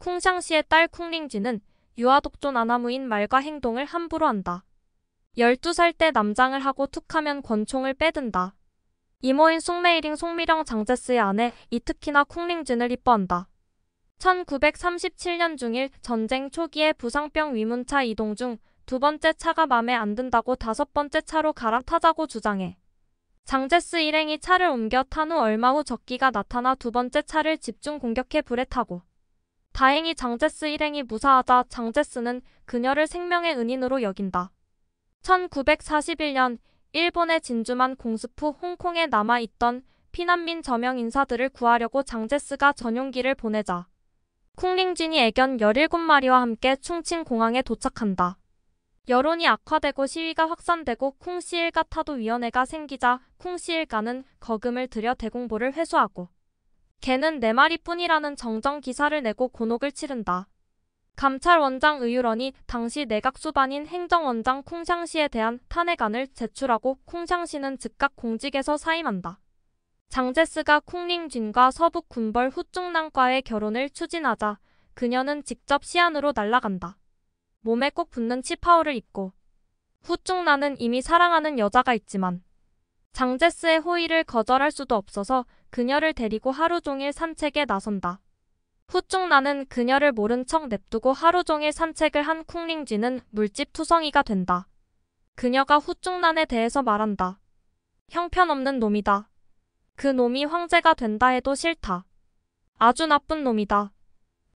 쿵샹시의딸 쿵링지는 유아독존 아나무인 말과 행동을 함부로 한다. 12살 때 남장을 하고 툭하면 권총을 빼든다. 이모인 숭메이링 송미령 장제스의 아내 이특히나 쿵링진을 이뻐한다. 1937년 중일 전쟁 초기에 부상병 위문차 이동 중 두 번째 차가 맘에 안 든다고 다섯 번째 차로 갈아타자고 주장해. 장제스 일행이 차를 옮겨 탄 후 얼마 후 적기가 나타나 두 번째 차를 집중 공격해 불에 타고 다행히 장제스 일행이 무사하자 장제스는 그녀를 생명의 은인으로 여긴다. 1941년 일본의 진주만 공습 후 홍콩에 남아있던 피난민 저명 인사들을 구하려고 장제스가 전용기를 보내자 쿵링진이 애견 17마리와 함께 충칭공항에 도착한다. 여론이 악화되고 시위가 확산되고 쿵시 일가 타도위원회가 생기자 쿵시 일가는 거금을 들여 대공보를 회수하고 개는네마리뿐이라는 정정 기사를 내고 곤혹을 치른다. 감찰원장 의유런이 당시 내각수반인 행정원장 쿵샹시에 대한 탄핵안을 제출하고 쿵샹시는 즉각 공직에서 사임한다. 장제스가 쿵링진과 서북 군벌 후쭉난과의 결혼을 추진하자 그녀는 직접 시안으로 날아간다. 몸에 꼭 붙는 치파오를 입고 후쭉나는 이미 사랑하는 여자가 있지만 장제스의 호의를 거절할 수도 없어서 그녀를 데리고 하루 종일 산책에 나선다. 후쭉 나는 그녀를 모른 척 냅두고 하루 종일 산책을 한 쿵링쥐는 물집 투성이가 된다. 그녀가 후쭉난에 대해서 말한다. 형편없는 놈이다. 그 놈이 황제가 된다 해도 싫다. 아주 나쁜 놈이다.